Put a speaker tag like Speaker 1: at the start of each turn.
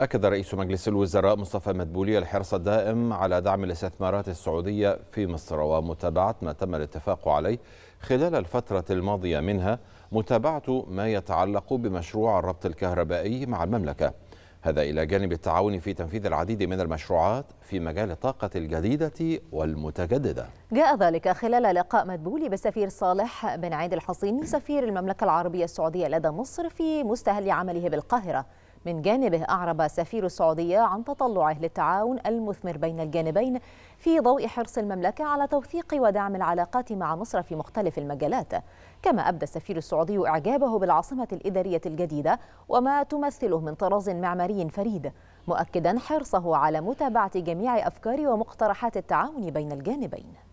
Speaker 1: أكد رئيس مجلس الوزراء مصطفى مدبولي الحرص الدائم على دعم الاستثمارات السعودية في مصر ومتابعة ما تم الاتفاق عليه خلال الفترة الماضية منها متابعة ما يتعلق بمشروع الربط الكهربائي مع المملكة هذا إلى جانب التعاون في تنفيذ العديد من المشروعات في مجال الطاقة الجديدة والمتجددة
Speaker 2: جاء ذلك خلال لقاء مدبولي بالسفير صالح بن عيد الحصيني سفير المملكة العربية السعودية لدى مصر في مستهل عمله بالقاهرة من جانبه أعرب سفير السعودية عن تطلعه للتعاون المثمر بين الجانبين في ضوء حرص المملكة على توثيق ودعم العلاقات مع مصر في مختلف المجالات كما أبدى السفير السعودي إعجابه بالعاصمة الإدارية الجديدة وما تمثله من طراز معماري فريد مؤكدا حرصه على متابعة جميع أفكار ومقترحات التعاون بين الجانبين